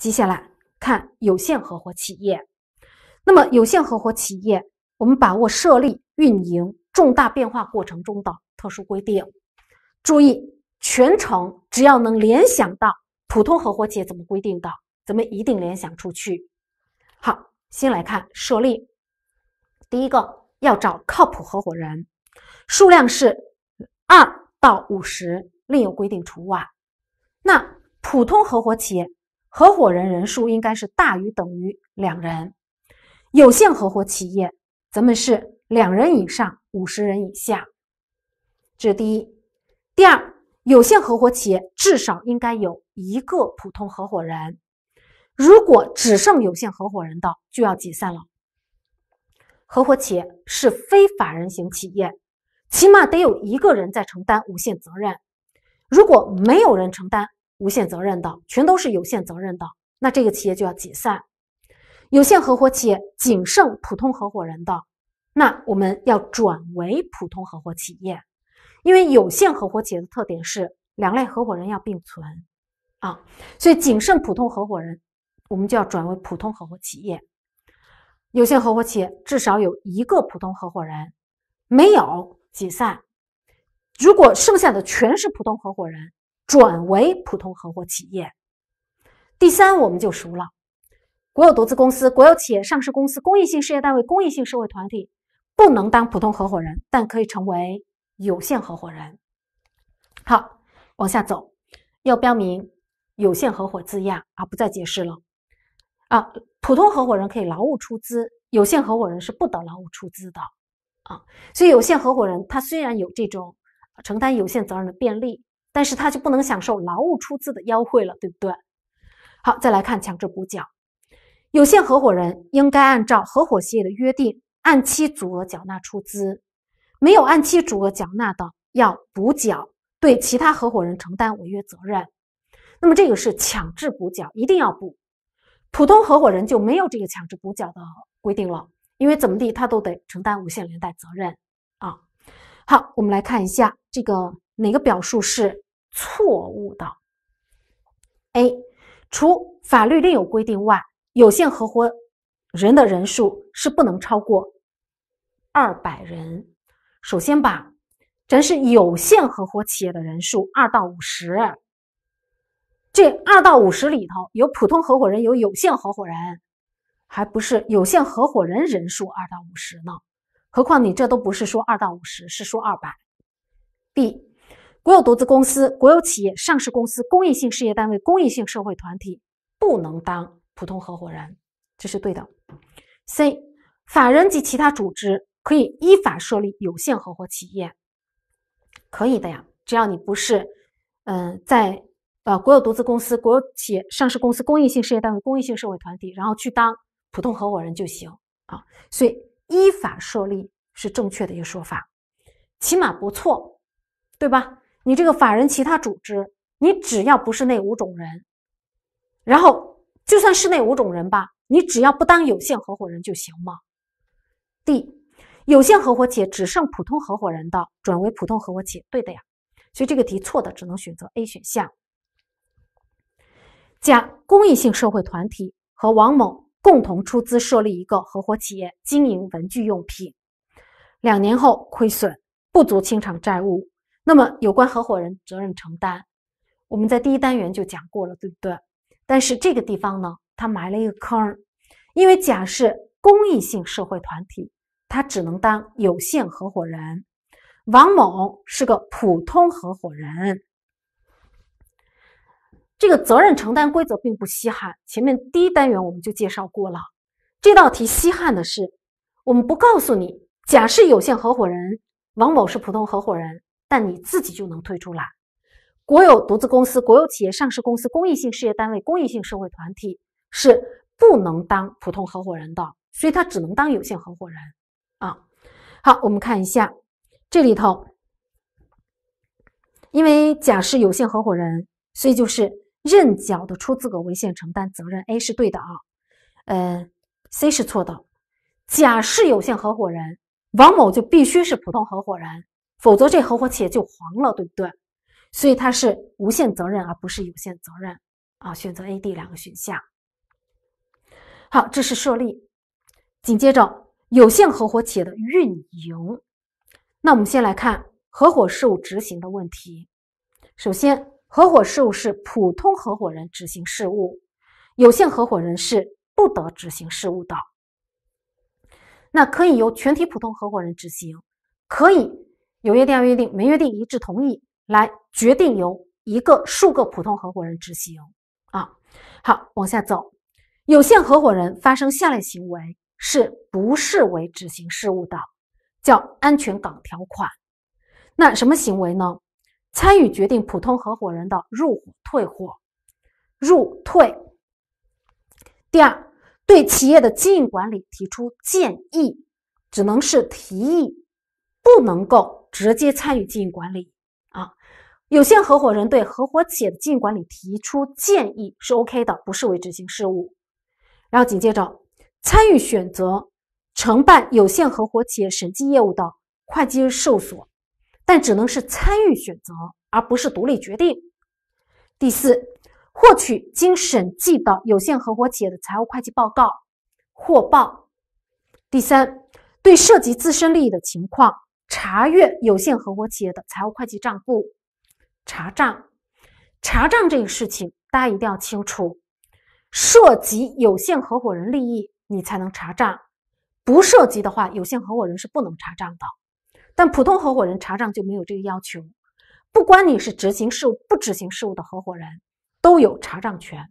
接下来看有限合伙企业，那么有限合伙企业，我们把握设立、运营重大变化过程中的特殊规定。注意，全程只要能联想到普通合伙企业怎么规定的，咱们一定联想出去。好，先来看设立，第一个要找靠谱合伙人，数量是二到五十，另有规定除外。那普通合伙企业。合伙人人数应该是大于等于两人，有限合伙企业咱们是两人以上五十人以下，这是第一。第二，有限合伙企业至少应该有一个普通合伙人，如果只剩有限合伙人的，就要解散了。合伙企业是非法人型企业，起码得有一个人在承担无限责任，如果没有人承担。无限责任的全都是有限责任的，那这个企业就要解散。有限合伙企业仅剩普通合伙人的，那我们要转为普通合伙企业，因为有限合伙企业的特点是两类合伙人要并存啊，所以仅剩普通合伙人，我们就要转为普通合伙企业。有限合伙企业至少有一个普通合伙人，没有解散。如果剩下的全是普通合伙人，转为普通合伙企业。第三，我们就熟了。国有独资公司、国有企业、上市公司、公益性事业单位、公益性社会团体不能当普通合伙人，但可以成为有限合伙人。好，往下走，要标明“有限合伙”字样啊！不再解释了啊。普通合伙人可以劳务出资，有限合伙人是不得劳务出资的啊。所以，有限合伙人他虽然有这种承担有限责任的便利。但是他就不能享受劳务出资的优惠了，对不对？好，再来看强制补缴，有限合伙人应该按照合伙协议的约定，按期足额缴纳出资，没有按期足额缴纳的，要补缴，对其他合伙人承担违约责任。那么这个是强制补缴，一定要补。普通合伙人就没有这个强制补缴的规定了，因为怎么地，他都得承担无限连带责任啊。好，我们来看一下这个。哪个表述是错误的？A，除法律另有规定外，有限合伙人的人数是不能超过二百人。首先吧，咱是有限合伙企业的人数二到五十，这二到五十里头有普通合伙人，有有限合伙人，还不是有限合伙人人数二到五十呢？何况你这都不是说二到五十，是说二百。B。国有独资公司、国有企业、上市公司、公益性事业单位、公益性社会团体不能当普通合伙人，这是对的。C 法人及其他组织可以依法设立有限合伙企业，可以的呀。只要你不是，嗯，在呃国有独资公司、国有企业、上市公司、公益性事业单位、公益性社会团体，然后去当普通合伙人就行啊。所以依法设立是正确的一个说法，起码不错，对吧？你这个法人、其他组织，你只要不是那五种人，然后就算是那五种人吧，你只要不当有限合伙人就行吗？D，有限合伙企业只剩普通合伙人的，转为普通合伙企业，对的呀。所以这个题错的只能选择 A 选项。甲公益性社会团体和王某共同出资设立一个合伙企业，经营文具用品，两年后亏损，不足清偿债务。那么，有关合伙人责任承担，我们在第一单元就讲过了，对不对？但是这个地方呢，它埋了一个坑儿，因为甲是公益性社会团体，他只能当有限合伙人；王某是个普通合伙人。这个责任承担规则并不稀罕，前面第一单元我们就介绍过了。这道题稀罕的是，我们不告诉你，甲是有限合伙人，王某是普通合伙人。但你自己就能退出来。国有独资公司、国有企业、上市公司、公益性事业单位、公益性社会团体是不能当普通合伙人的，所以他只能当有限合伙人。啊，好，我们看一下这里头，因为甲是有限合伙人，所以就是认缴的出资额为限承担责任。A 是对的啊，呃，C 是错的。甲是有限合伙人，王某就必须是普通合伙人。否则，这合伙企业就黄了，对不对？所以它是无限责任，而不是有限责任啊。选择 A、D 两个选项。好，这是设立。紧接着，有限合伙企业的运营，那我们先来看合伙事务执行的问题。首先，合伙事务是普通合伙人执行事务，有限合伙人是不得执行事务的。那可以由全体普通合伙人执行，可以。有约定要约定，没约定一致同意来决定由一个、数个普通合伙人执行啊。好，往下走，有限合伙人发生下列行为是不视为执行事务的，叫安全港条款。那什么行为呢？参与决定普通合伙人的入伙、退伙、入退。第二，对企业的经营管理提出建议，只能是提议，不能够。直接参与经营管理啊，有限合伙人对合伙企业的经营管理提出建议是 OK 的，不视为执行事务。然后紧接着参与选择承办有限合伙企业审计业务的会计事务所，但只能是参与选择，而不是独立决定。第四，获取经审计的有限合伙企业的财务会计报告或报。第三，对涉及自身利益的情况。查阅有限合伙企业的财务会计账簿，查账，查账这个事情大家一定要清楚，涉及有限合伙人利益，你才能查账；不涉及的话，有限合伙人是不能查账的。但普通合伙人查账就没有这个要求，不管你是执行事务不执行事务的合伙人，都有查账权。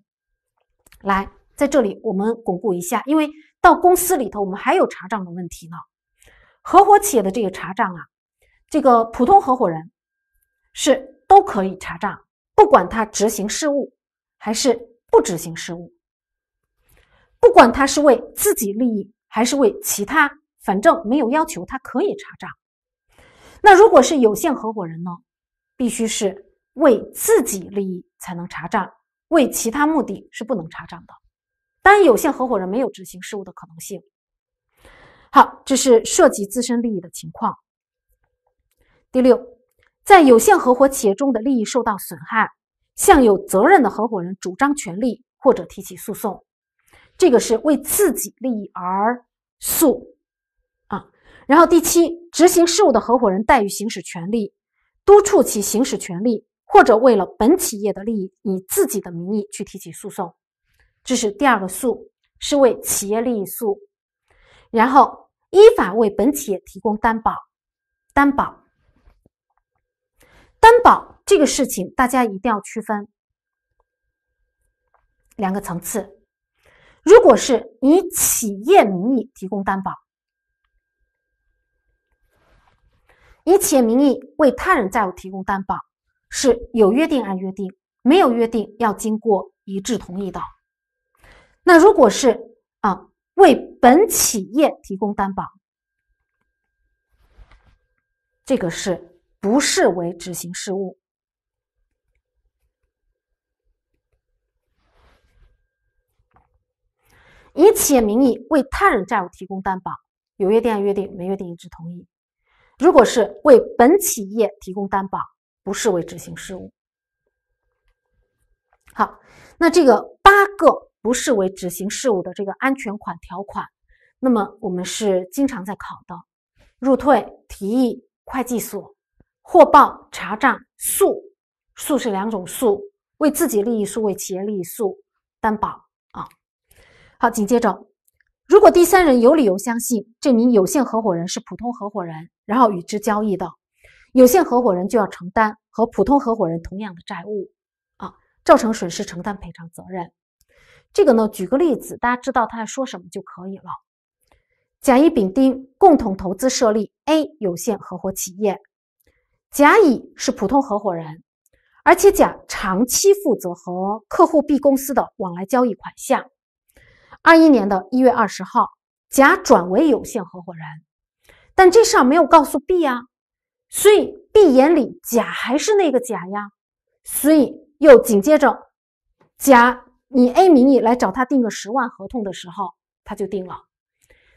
来，在这里我们巩固一下，因为到公司里头，我们还有查账的问题呢。合伙企业的这个查账啊，这个普通合伙人是都可以查账，不管他执行事务还是不执行事务，不管他是为自己利益还是为其他，反正没有要求，他可以查账。那如果是有限合伙人呢？必须是为自己利益才能查账，为其他目的是不能查账的。当然，有限合伙人没有执行事务的可能性。好，这是涉及自身利益的情况。第六，在有限合伙企业中的利益受到损害，向有责任的合伙人主张权利或者提起诉讼，这个是为自己利益而诉啊。然后第七，执行事务的合伙人怠于行使权利，督促其行使权利，或者为了本企业的利益，以自己的名义去提起诉讼，这是第二个诉，是为企业利益诉。然后依法为本企业提供担保，担保，担保这个事情大家一定要区分两个层次。如果是以企业名义提供担保，以企业名义为他人债务提供担保，是有约定按约定，没有约定要经过一致同意的。那如果是啊？为本企业提供担保，这个是不视为执行事务。以企业名义为他人债务提供担保，有约定约定，没约定一致同意。如果是为本企业提供担保，不视为执行事务。好，那这个八个。不视为执行事务的这个安全款条款，那么我们是经常在考的，入退提议会计所，获报查账诉，诉是两种诉，为自己利益诉，为企业利益诉，担保啊。好，紧接着，如果第三人有理由相信这名有限合伙人是普通合伙人，然后与之交易的，有限合伙人就要承担和普通合伙人同样的债务啊，造成损失承担赔偿责任。这个呢，举个例子，大家知道他在说什么就可以了。甲乙丙丁共同投资设立 A 有限合伙企业，甲乙是普通合伙人，而且甲长期负责和客户 B 公司的往来交易款项。二一年的一月二十号，甲转为有限合伙人，但这事儿没有告诉 B 啊，所以 B 眼里甲还是那个甲呀，所以又紧接着甲。以 A 名义来找他订个十万合同的时候，他就定了。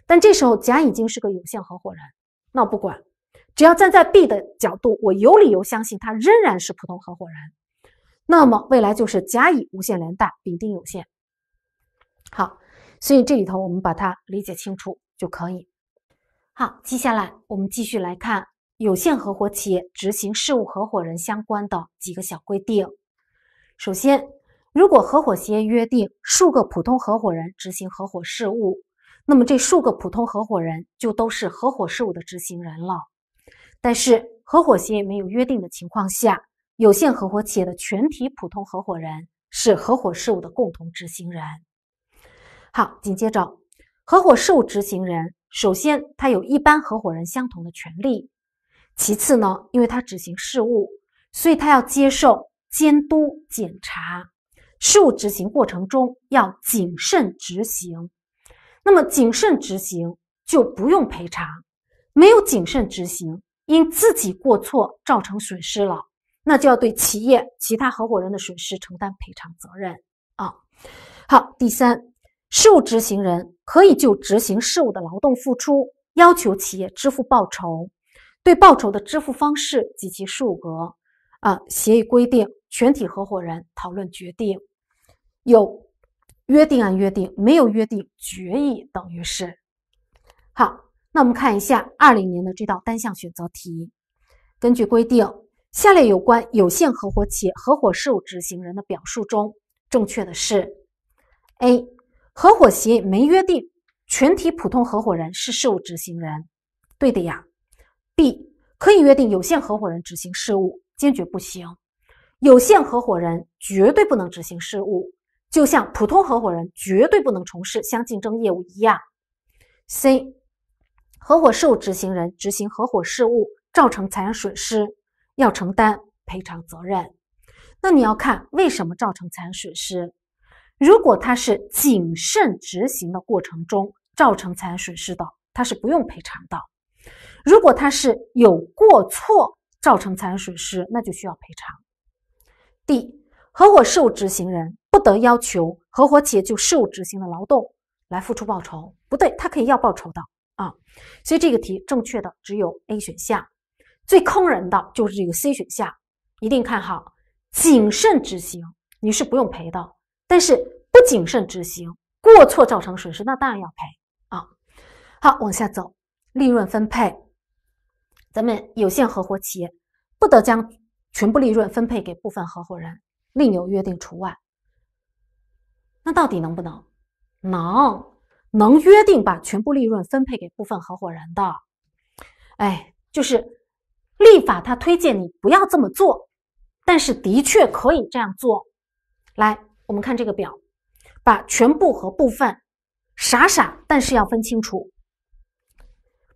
但这时候甲已经是个有限合伙人，那不管，只要站在 B 的角度，我有理由相信他仍然是普通合伙人。那么未来就是甲乙无限连带，丙丁有限。好，所以这里头我们把它理解清楚就可以。好，接下来我们继续来看有限合伙企业执行事务合伙人相关的几个小规定。首先。如果合伙协议约定数个普通合伙人执行合伙事务，那么这数个普通合伙人就都是合伙事务的执行人了。但是合伙协议没有约定的情况下，有限合伙企业的全体普通合伙人是合伙事务的共同执行人。好，紧接着，合伙事务执行人，首先他有一般合伙人相同的权利。其次呢，因为他执行事务，所以他要接受监督检查。事务执行过程中要谨慎执行，那么谨慎执行就不用赔偿；没有谨慎执行，因自己过错造成损失了，那就要对企业其他合伙人的损失承担赔偿责任啊。好，第三，事务执行人可以就执行事务的劳动付出要求企业支付报酬，对报酬的支付方式及其数额啊，协议规定，全体合伙人讨论决定。有约定按约定，没有约定决议等于是好。那我们看一下二零年的这道单项选择题。根据规定，下列有关有限合伙企业合伙事务执行人的表述中，正确的是：A. 合伙协议没约定，全体普通合伙人是事务执行人，对的呀。B. 可以约定有限合伙人执行事务，坚决不行。有限合伙人绝对不能执行事务。就像普通合伙人绝对不能从事相竞争业务一样，C，合伙受执行人执行合伙事务造成财产损失要承担赔偿责任。那你要看为什么造成财产损失。如果他是谨慎执行的过程中造成财产损失的，他是不用赔偿的。如果他是有过错造成财产损失，那就需要赔偿。D，合伙受执行人。不得要求合伙企业就事务执行的劳动来付出报酬，不对，他可以要报酬的啊。所以这个题正确的只有 A 选项。最坑人的就是这个 C 选项，一定看好，谨慎执行你是不用赔的，但是不谨慎执行，过错造成损失那当然要赔啊。好，往下走，利润分配，咱们有限合伙企业不得将全部利润分配给部分合伙人，另有约定除外。那到底能不能？能，能约定把全部利润分配给部分合伙人的。哎，就是立法他推荐你不要这么做，但是的确可以这样做。来，我们看这个表，把全部和部分，傻傻，但是要分清楚。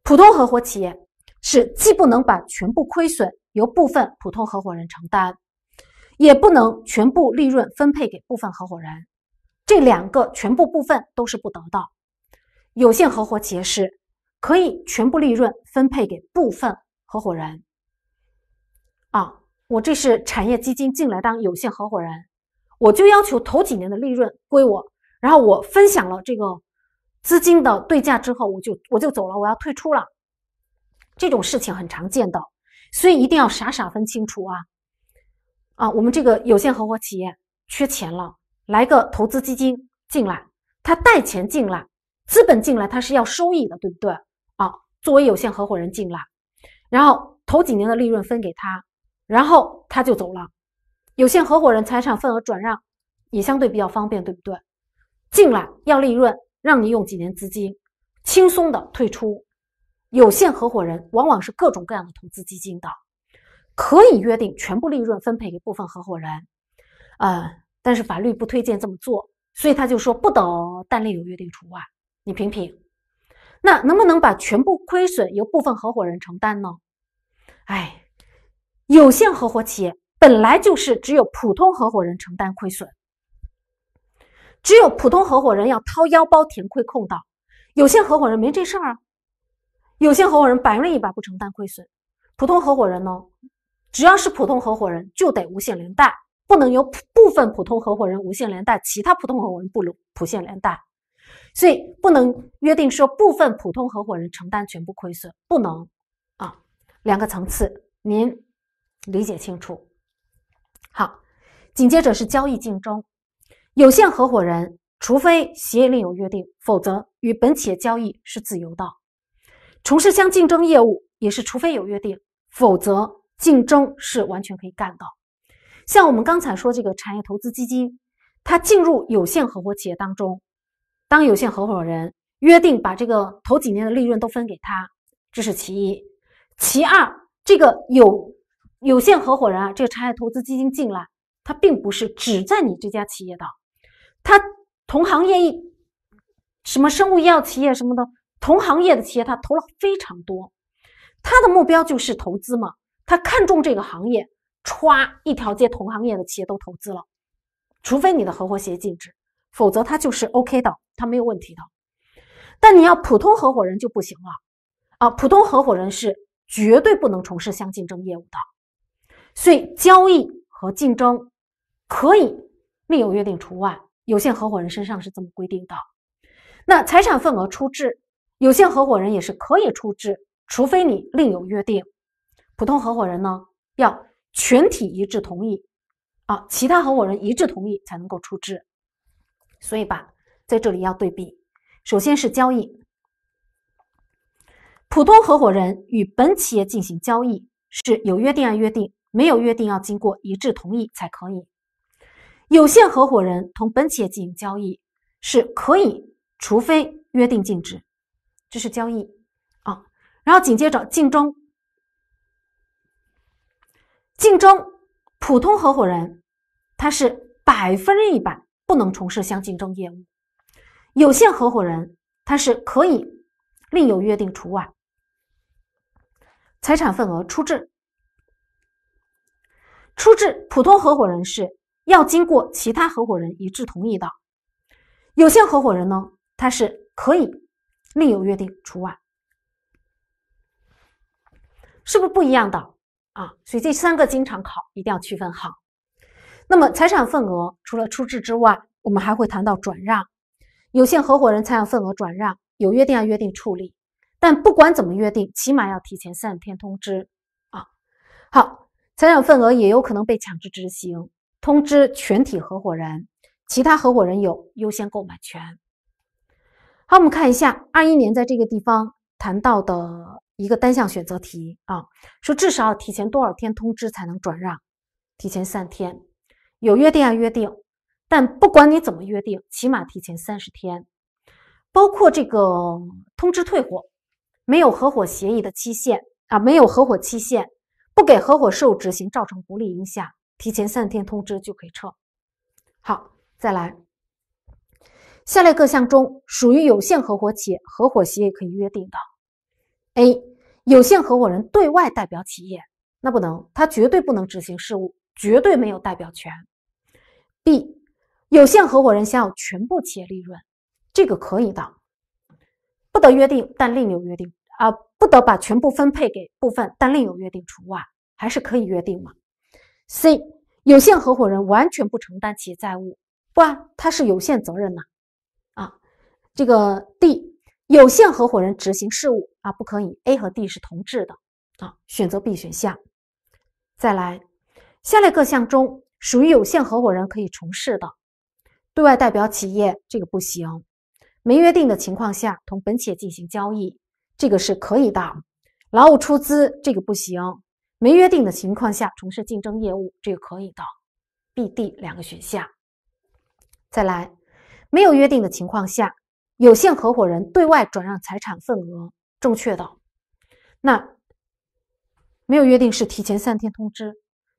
普通合伙企业是既不能把全部亏损由部分普通合伙人承担，也不能全部利润分配给部分合伙人。这两个全部部分都是不得的。有限合伙企业是可以全部利润分配给部分合伙人。啊，我这是产业基金进来当有限合伙人，我就要求头几年的利润归我，然后我分享了这个资金的对价之后，我就我就走了，我要退出了。这种事情很常见的，所以一定要傻傻分清楚啊！啊，我们这个有限合伙企业缺钱了。来个投资基金进来，他带钱进来，资本进来，他是要收益的，对不对？啊，作为有限合伙人进来，然后头几年的利润分给他，然后他就走了。有限合伙人财产份额转让也相对比较方便，对不对？进来要利润，让你用几年资金，轻松的退出。有限合伙人往往是各种各样的投资基金的，可以约定全部利润分配给部分合伙人，呃。但是法律不推荐这么做，所以他就说不等单另有约定除外。你评评，那能不能把全部亏损由部分合伙人承担呢？哎，有限合伙企业本来就是只有普通合伙人承担亏损，只有普通合伙人要掏腰包填亏空的，有限合伙人没这事儿啊。有限合伙人百分之一百不承担亏损，普通合伙人呢，只要是普通合伙人就得无限连带。不能由部分普通合伙人无限连带，其他普通合伙人不入无限连带，所以不能约定说部分普通合伙人承担全部亏损，不能啊。两个层次您理解清楚。好，紧接着是交易竞争，有限合伙人除非协议另有约定，否则与本企业交易是自由的，从事相竞争业务也是，除非有约定，否则竞争是完全可以干的。像我们刚才说，这个产业投资基金，它进入有限合伙企业当中，当有限合伙人约定把这个头几年的利润都分给他，这是其一。其二，这个有有限合伙人啊，这个产业投资基金进来，他并不是只在你这家企业的，他同行业一什么生物医药企业什么的，同行业的企业他投了非常多，他的目标就是投资嘛，他看中这个行业。歘，一条街同行业的企业都投资了，除非你的合伙企业禁止，否则它就是 O K 的，它没有问题的。但你要普通合伙人就不行了啊，普通合伙人是绝对不能从事相竞争业务的，所以交易和竞争可以另有约定除外。有限合伙人身上是这么规定的，那财产份额出质，有限合伙人也是可以出质，除非你另有约定。普通合伙人呢，要。全体一致同意啊，其他合伙人一致同意才能够出质，所以吧，在这里要对比，首先是交易，普通合伙人与本企业进行交易是有约定按约定，没有约定要经过一致同意才可以；有限合伙人同本企业进行交易是可以，除非约定禁止，这是交易啊，然后紧接着竞争。竞争普通合伙人，他是百分之一百不能从事相竞争业务；有限合伙人，他是可以，另有约定除外。财产份额出质，出质普通合伙人是要经过其他合伙人一致同意的；有限合伙人呢，他是可以，另有约定除外，是不是不一样的？啊，所以这三个经常考，一定要区分好。那么，财产份额除了出质之外，我们还会谈到转让。有限合伙人财产份额转让有约定要约定处理，但不管怎么约定，起码要提前三十天通知啊。好，财产份额也有可能被强制执行，通知全体合伙人，其他合伙人有优先购买权。好，我们看一下二一年在这个地方谈到的。一个单项选择题啊，说至少要提前多少天通知才能转让？提前三天，有约定啊，约定，但不管你怎么约定，起码提前三十天。包括这个通知退伙，没有合伙协议的期限啊，没有合伙期限，不给合伙受执行造成不利影响，提前三天通知就可以撤。好，再来，下列各项中属于有限合伙企业合伙协议可以约定的。a 有限合伙人对外代表企业，那不能，他绝对不能执行事务，绝对没有代表权。b 有限合伙人享有全部企业利润，这个可以的，不得约定，但另有约定啊，不得把全部分配给部分，但另有约定除外，还是可以约定嘛。c 有限合伙人完全不承担企业债务，不，啊，他是有限责任呐。啊，这个 d。有限合伙人执行事务啊，不可以。A 和 D 是同质的啊，选择 B 选项。再来，下列各项中属于有限合伙人可以从事的，对外代表企业这个不行，没约定的情况下同本企业进行交易这个是可以的，劳务出资这个不行，没约定的情况下从事竞争业务这个可以的，B、D 两个选项。再来，没有约定的情况下。有限合伙人对外转让财产份额，正确的，那没有约定是提前三天通知，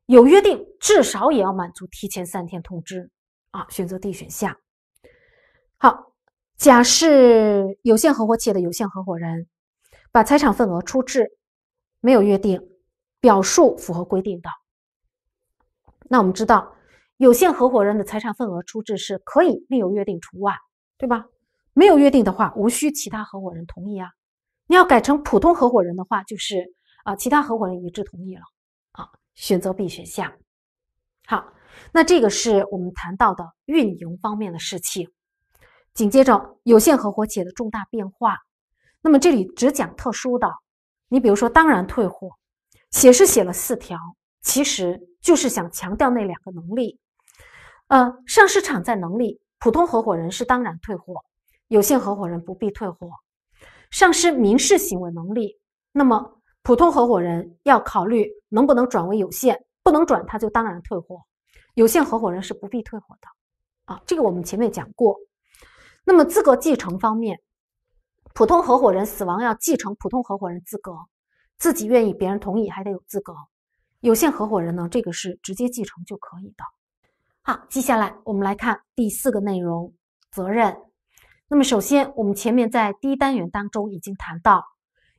有约定至少也要满足提前三天通知啊。选择 D 选项。好，甲是有限合伙企业的有限合伙人，把财产份额出质，没有约定，表述符合规定的。那我们知道，有限合伙人的财产份额出质是可以另有约定除外，对吧？没有约定的话，无需其他合伙人同意啊。你要改成普通合伙人的话，就是啊，其他合伙人一致同意了啊，选择 B 选项。好，那这个是我们谈到的运营方面的事情。紧接着，有限合伙企业的重大变化，那么这里只讲特殊的。你比如说，当然退货，写是写了四条，其实就是想强调那两个能力，呃，上市场在能力，普通合伙人是当然退货，有限合伙人不必退货。丧失民事行为能力，那么普通合伙人要考虑能不能转为有限，不能转他就当然退货，有限合伙人是不必退货的，啊，这个我们前面讲过。那么资格继承方面，普通合伙人死亡要继承普通合伙人资格，自己愿意，别人同意，还得有资格。有限合伙人呢，这个是直接继承就可以的。好，接下来我们来看第四个内容：责任。那么，首先，我们前面在第一单元当中已经谈到，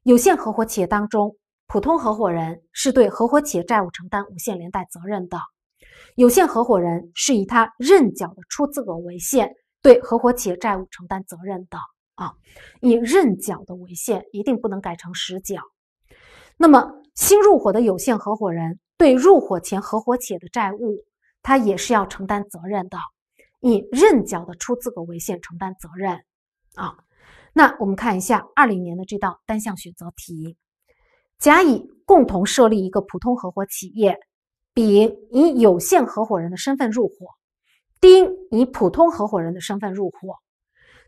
有限合伙企业当中，普通合伙人是对合伙企业债务承担无限连带责任的；有限合伙人是以他认缴的出资额为限对合伙企业债务承担责任的。啊，以认缴的为限，一定不能改成实缴。那么，新入伙的有限合伙人对入伙前合伙企业的债务，他也是要承担责任的。以认缴的出资额为限承担责任啊。那我们看一下二零年的这道单项选择题：甲、乙共同设立一个普通合伙企业，丙以有限合伙人的身份入伙，丁以普通合伙人的身份入伙。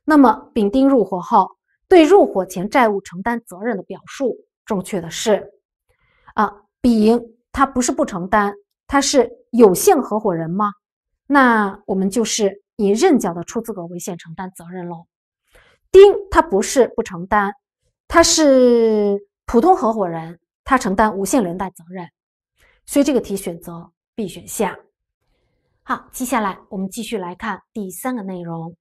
那么，丙、丁入伙后对入伙前债务承担责任的表述正确的是啊？丙他不是不承担，他是有限合伙人吗？那我们就是以认缴的出资额为限承担责任喽。丁他不是不承担，他是普通合伙人，他承担无限连带责任，所以这个题选择 B 选项。好，接下来我们继续来看第三个内容，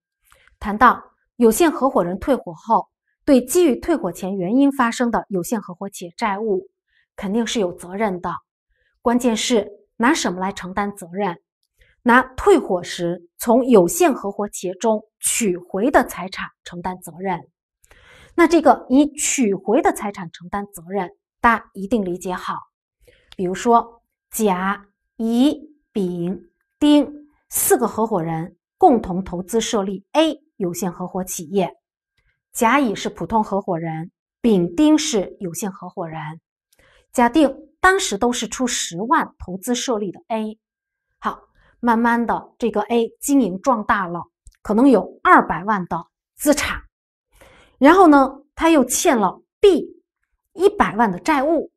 谈到有限合伙人退伙后，对基于退伙前原因发生的有限合伙企业债务，肯定是有责任的，关键是拿什么来承担责任？拿退伙时从有限合伙企业中取回的财产承担责任。那这个以取回的财产承担责任，大家一定理解好。比如说，甲、乙、丙、丁四个合伙人共同投资设立 A 有限合伙企业，甲、乙是普通合伙人，丙、丁是有限合伙人。假定当时都是出十万投资设立的 A。慢慢的，这个 A 经营壮大了，可能有二百万的资产，然后呢，他又欠了 B 一百万的债务。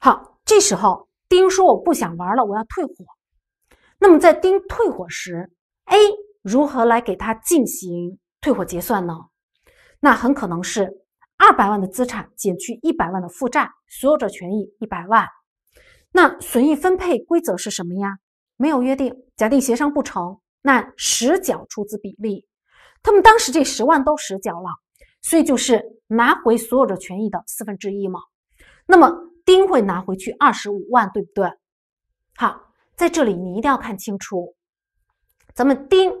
好，这时候丁说我不想玩了，我要退伙。那么在丁退伙时，A 如何来给他进行退伙结算呢？那很可能是二百万的资产减去一百万的负债，所有者权益一百万。那损益分配规则是什么呀？没有约定，假定协商不成，那实缴出资比例，他们当时这十万都实缴了，所以就是拿回所有的权益的四分之一嘛。那么丁会拿回去二十五万，对不对？好，在这里你一定要看清楚，咱们丁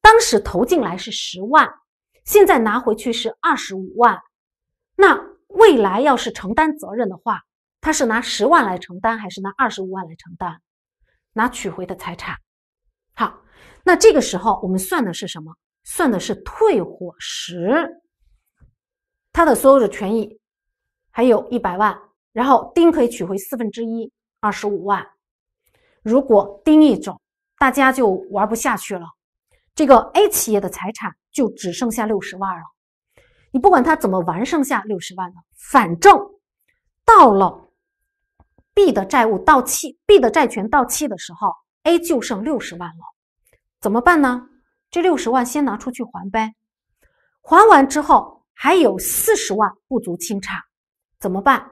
当时投进来是十万，现在拿回去是二十五万，那未来要是承担责任的话，他是拿十万来承担，还是拿二十五万来承担？拿取回的财产，好，那这个时候我们算的是什么？算的是退伙时他的所有的权益还有一百万，然后丁可以取回四分之一，二十五万。如果丁一走，大家就玩不下去了。这个 A 企业的财产就只剩下六十万了。你不管他怎么玩，剩下六十万呢，反正到了。B 的债务到期，B 的债权到期的时候，A 就剩六十万了，怎么办呢？这六十万先拿出去还呗，还完之后还有四十万不足清偿，怎么办？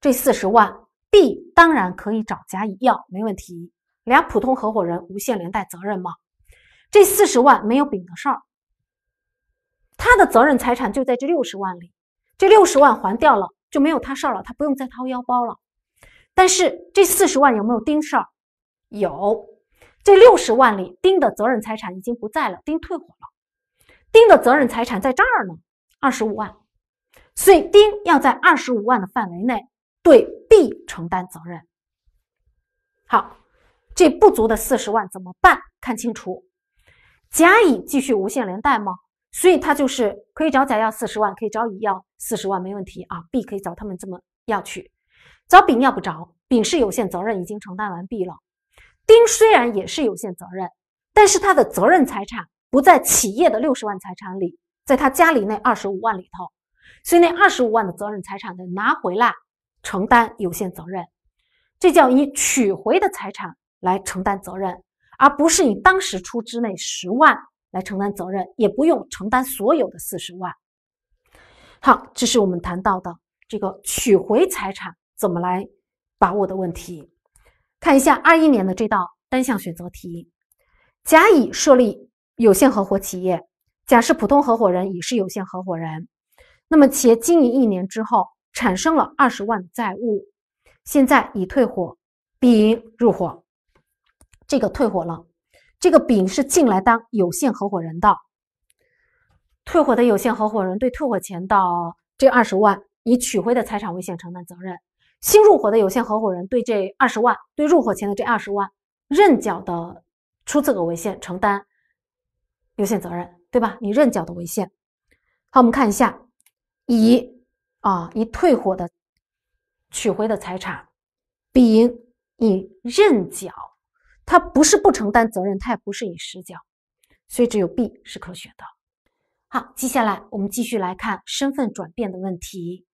这四十万 B 当然可以找甲乙要，没问题，俩普通合伙人无限连带责任嘛。这四十万没有丙的事儿，他的责任财产就在这六十万里，这六十万还掉了就没有他事儿了，他不用再掏腰包了。但是这四十万有没有丁事儿？有，这六十万里丁的责任财产已经不在了，丁退伙了。丁的责任财产在这儿呢，二十五万。所以丁要在二十五万的范围内对 B 承担责任。好，这不足的四十万怎么办？看清楚，甲乙继续无限连带吗？所以他就是可以找甲要四十万，可以找乙要四十万，没问题啊。B 可以找他们这么要去。找丙要不着，丙是有限责任，已经承担完毕了。丁虽然也是有限责任，但是他的责任财产不在企业的六十万财产里，在他家里那二十五万里头，所以那二十五万的责任财产得拿回来承担有限责任。这叫以取回的财产来承担责任，而不是以当时出资那十万来承担责任，也不用承担所有的四十万。好，这是我们谈到的这个取回财产。怎么来把握的问题？看一下二一年的这道单项选择题：甲乙设立有限合伙企业，甲是普通合伙人，乙是有限合伙人。那么企业经营一年之后产生了二十万债务，现在乙退伙，丙入伙。这个退伙了，这个丙是进来当有限合伙人的。退伙的有限合伙人对退伙前的这二十万，以取回的财产为限承担责任。新入伙的有限合伙人对这二十万，对入伙前的这二十万认缴的出资额为限承担有限责任，对吧？你认缴的为限。好，我们看一下，乙啊，以退伙的取回的财产，丙以认缴，他不是不承担责任，他也不是以实缴，所以只有 B 是可选的。好，接下来我们继续来看身份转变的问题，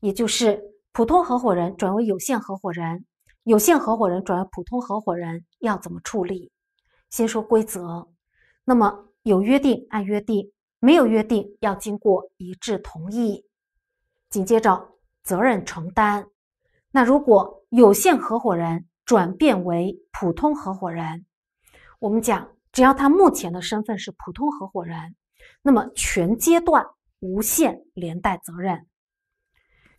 也就是。普通合伙人转为有限合伙人，有限合伙人转为普通合伙人要怎么处理？先说规则，那么有约定按约定，没有约定要经过一致同意。紧接着责任承担，那如果有限合伙人转变为普通合伙人，我们讲只要他目前的身份是普通合伙人，那么全阶段无限连带责任。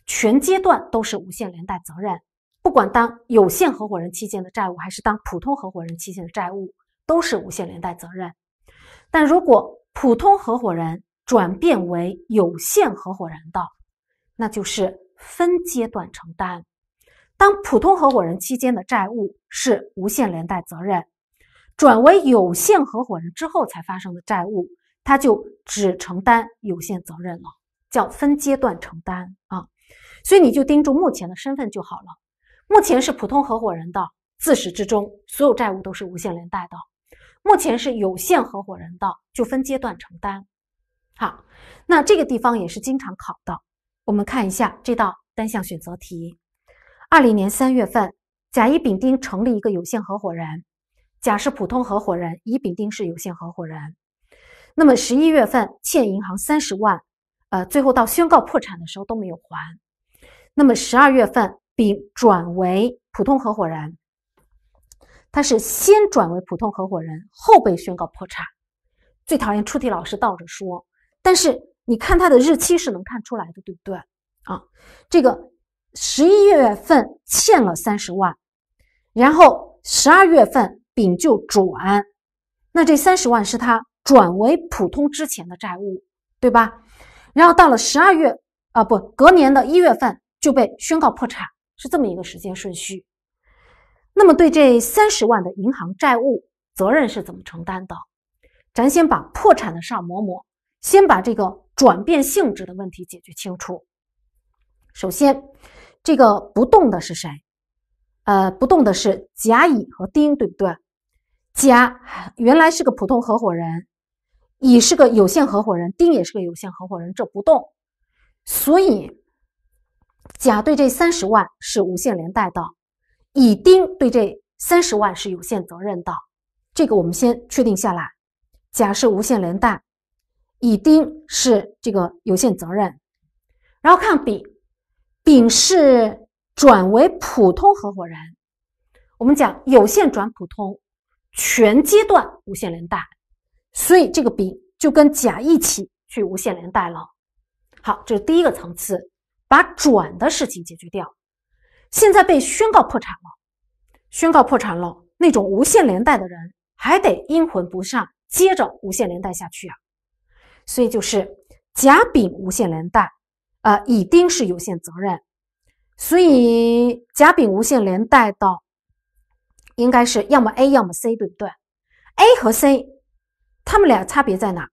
全阶段都是无限连带责任，不管当有限合伙人期间的债务，还是当普通合伙人期间的债务，都是无限连带责任。但如果普通合伙人转变为有限合伙人的，那就是分阶段承担。当普通合伙人期间的债务是无限连带责任，转为有限合伙人之后才发生的债务，他就只承担有限责任了，叫分阶段承担啊。所以你就盯住目前的身份就好了。目前是普通合伙人的，自始至终所有债务都是无限连带的。目前是有限合伙人的，就分阶段承担。好，那这个地方也是经常考的。我们看一下这道单项选择题：二零年三月份，甲、乙、丙、丁成立一个有限合伙人，甲是普通合伙人，乙、丙、丁是有限合伙人。那么十一月份欠银行三十万，呃，最后到宣告破产的时候都没有还。那么十二月份，丙转为普通合伙人，他是先转为普通合伙人，后被宣告破产。最讨厌出题老师倒着说，但是你看他的日期是能看出来的，对不对啊？这个十一月份欠了三十万，然后十二月份丙就转，那这三十万是他转为普通之前的债务，对吧？然后到了十二月啊，不隔年的一月份。就被宣告破产，是这么一个时间顺序。那么，对这三十万的银行债务责任是怎么承担的？咱先把破产的事儿抹抹，先把这个转变性质的问题解决清楚。首先，这个不动的是谁？呃，不动的是甲、乙和丁，对不对？甲原来是个普通合伙人，乙是个有限合伙人，丁也是个有限合伙人，这不动。所以。甲对这三十万是无限连带的，乙丁对这三十万是有限责任的，这个我们先确定下来。甲是无限连带，乙丁是这个有限责任。然后看丙，丙是转为普通合伙人，我们讲有限转普通，全阶段无限连带，所以这个丙就跟甲一起去无限连带了。好，这是第一个层次。把转的事情解决掉，现在被宣告破产了，宣告破产了，那种无限连带的人还得阴魂不散，接着无限连带下去啊。所以就是甲、丙无限连带，呃，乙、丁是有限责任，所以甲、丙无限连带到，应该是要么 A，要么 C，对不对？A 和 C，他们俩差别在哪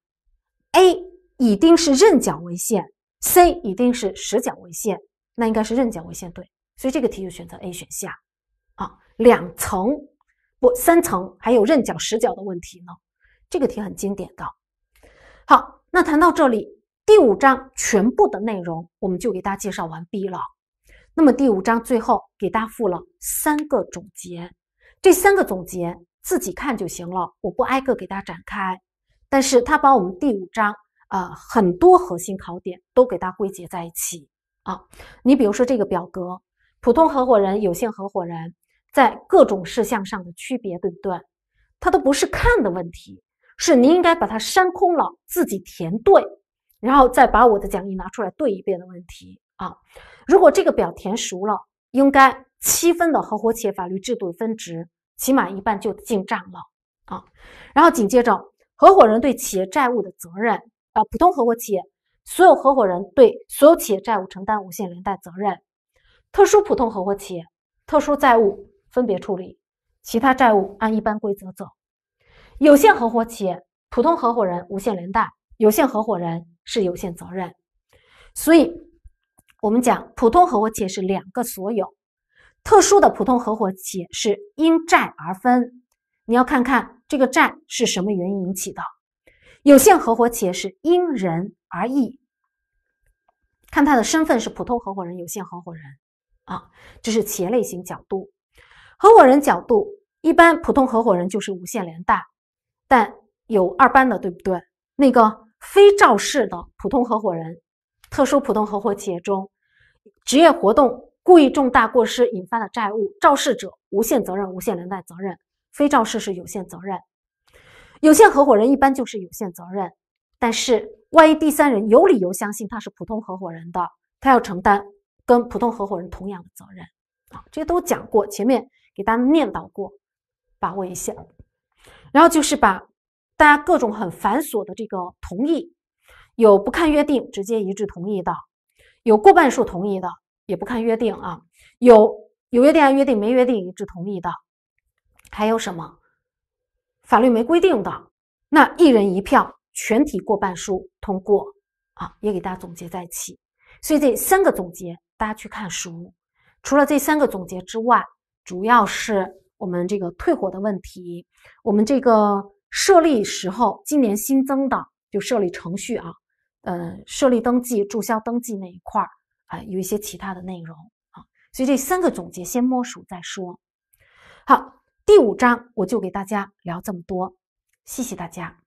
？A、乙、丁是认缴为限。C 一定是实角为线，那应该是认角为线对，所以这个题就选择 A 选项。啊，两层不三层，还有认角实角的问题呢。这个题很经典的。好，那谈到这里，第五章全部的内容我们就给大家介绍完毕了。那么第五章最后给大家附了三个总结，这三个总结自己看就行了，我不挨个给大家展开。但是他把我们第五章。啊，很多核心考点都给它归结在一起啊。你比如说这个表格，普通合伙人、有限合伙人在各种事项上的区别，对不对？它都不是看的问题，是您应该把它删空了，自己填对，然后再把我的讲义拿出来对一遍的问题啊。如果这个表填熟了，应该七分的合伙企业法律制度分值，起码一半就进账了啊。然后紧接着，合伙人对企业债务的责任。呃，普通合伙企业，所有合伙人对所有企业债务承担无限连带责任。特殊普通合伙企业，特殊债务分别处理，其他债务按一般规则走。有限合伙企业，普通合伙人无限连带，有限合伙人是有限责任。所以，我们讲普通合伙企业是两个所有，特殊的普通合伙企业是因债而分，你要看看这个债是什么原因引起的。有限合伙企业是因人而异，看他的身份是普通合伙人、有限合伙人啊，这是企业类型角度；合伙人角度，一般普通合伙人就是无限连带，但有二班的，对不对？那个非肇事的普通合伙人，特殊普通合伙企业中，职业活动故意重大过失引发的债务，肇事者无限责任、无限连带责任；非肇事是有限责任。有限合伙人一般就是有限责任，但是万一第三人有理由相信他是普通合伙人的，他要承担跟普通合伙人同样的责任啊。这些都讲过，前面给大家念叨过，把握一下。然后就是把大家各种很繁琐的这个同意，有不看约定直接一致同意的，有过半数同意的，也不看约定啊，有有约定按约定，没约定一致同意的，还有什么？法律没规定的那一人一票，全体过半数通过啊，也给大家总结在一起。所以这三个总结大家去看书，除了这三个总结之外，主要是我们这个退火的问题，我们这个设立时候今年新增的就设立程序啊，呃，设立登记、注销登记那一块儿啊，有一些其他的内容啊。所以这三个总结先摸熟再说。好。第五章，我就给大家聊这么多，谢谢大家。